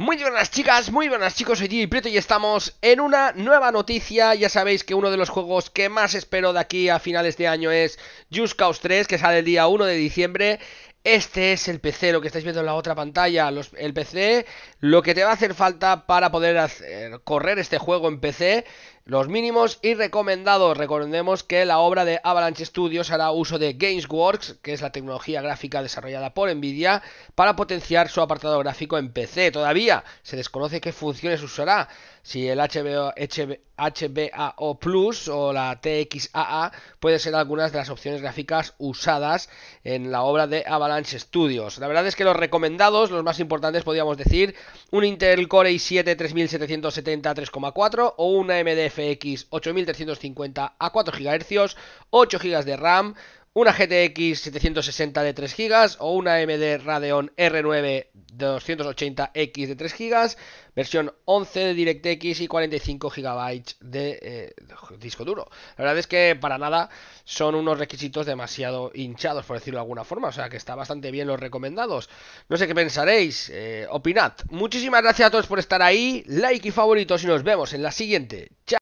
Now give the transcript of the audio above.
Muy buenas chicas, muy buenas chicos, soy Gigi Prieto y estamos en una nueva noticia. Ya sabéis que uno de los juegos que más espero de aquí a finales de año es Just Cause 3, que sale el día 1 de diciembre. Este es el PC, lo que estáis viendo en la otra pantalla, el PC, lo que te va a hacer falta para poder correr este juego en PC, los mínimos y recomendados. Recordemos que la obra de Avalanche Studios hará uso de Gamesworks, que es la tecnología gráfica desarrollada por Nvidia, para potenciar su apartado gráfico en PC. Todavía se desconoce qué funciones usará, si el HBAO Plus o la TXAA puede ser algunas de las opciones gráficas usadas en la obra de Avalanche Studios. La verdad es que los recomendados, los más importantes podríamos decir, un Intel Core i7 3770 3,4 o una AMD FX 8350 a 4 GHz, 8 GB de RAM, una GTX 760 de 3 GB o una AMD Radeon R9 280X de 3 GB, versión 11 de DirectX y 45 GB de eh, disco duro. La verdad es que para nada son unos requisitos demasiado hinchados, por decirlo de alguna forma, o sea que está bastante bien los recomendados. No sé qué pensaréis, eh, opinad. Muchísimas gracias a todos por estar ahí, like y favoritos y nos vemos en la siguiente. ¡Chao!